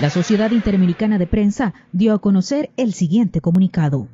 La Sociedad Interamericana de Prensa dio a conocer el siguiente comunicado.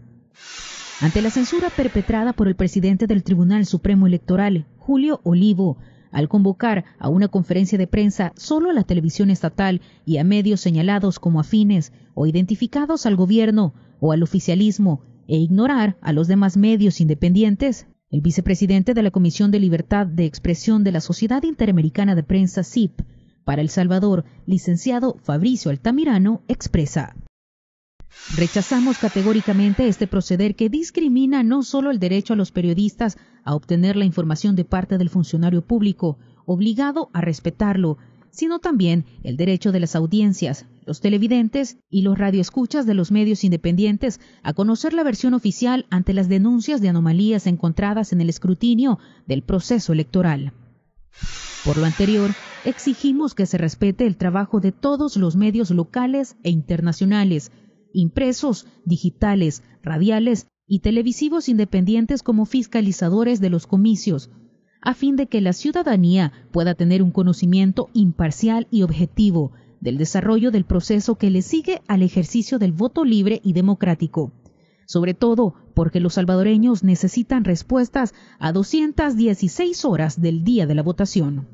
Ante la censura perpetrada por el presidente del Tribunal Supremo Electoral, Julio Olivo, al convocar a una conferencia de prensa solo a la televisión estatal y a medios señalados como afines o identificados al gobierno o al oficialismo e ignorar a los demás medios independientes, el vicepresidente de la Comisión de Libertad de Expresión de la Sociedad Interamericana de Prensa, CIP, para El Salvador, licenciado Fabricio Altamirano expresa. Rechazamos categóricamente este proceder que discrimina no solo el derecho a los periodistas a obtener la información de parte del funcionario público, obligado a respetarlo, sino también el derecho de las audiencias, los televidentes y los radioescuchas de los medios independientes a conocer la versión oficial ante las denuncias de anomalías encontradas en el escrutinio del proceso electoral. Por lo anterior, Exigimos que se respete el trabajo de todos los medios locales e internacionales, impresos, digitales, radiales y televisivos independientes como fiscalizadores de los comicios, a fin de que la ciudadanía pueda tener un conocimiento imparcial y objetivo del desarrollo del proceso que le sigue al ejercicio del voto libre y democrático, sobre todo porque los salvadoreños necesitan respuestas a 216 horas del día de la votación.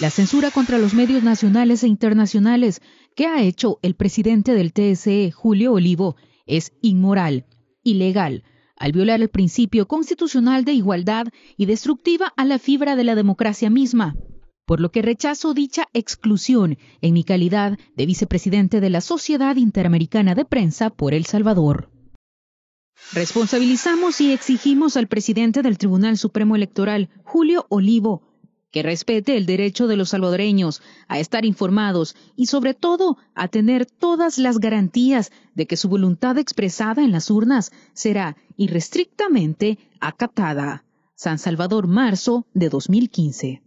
La censura contra los medios nacionales e internacionales que ha hecho el presidente del TSE, Julio Olivo, es inmoral, ilegal, al violar el principio constitucional de igualdad y destructiva a la fibra de la democracia misma, por lo que rechazo dicha exclusión en mi calidad de vicepresidente de la Sociedad Interamericana de Prensa por El Salvador. Responsabilizamos y exigimos al presidente del Tribunal Supremo Electoral, Julio Olivo, que respete el derecho de los salvadoreños a estar informados y sobre todo a tener todas las garantías de que su voluntad expresada en las urnas será irrestrictamente acatada. San Salvador, marzo de 2015.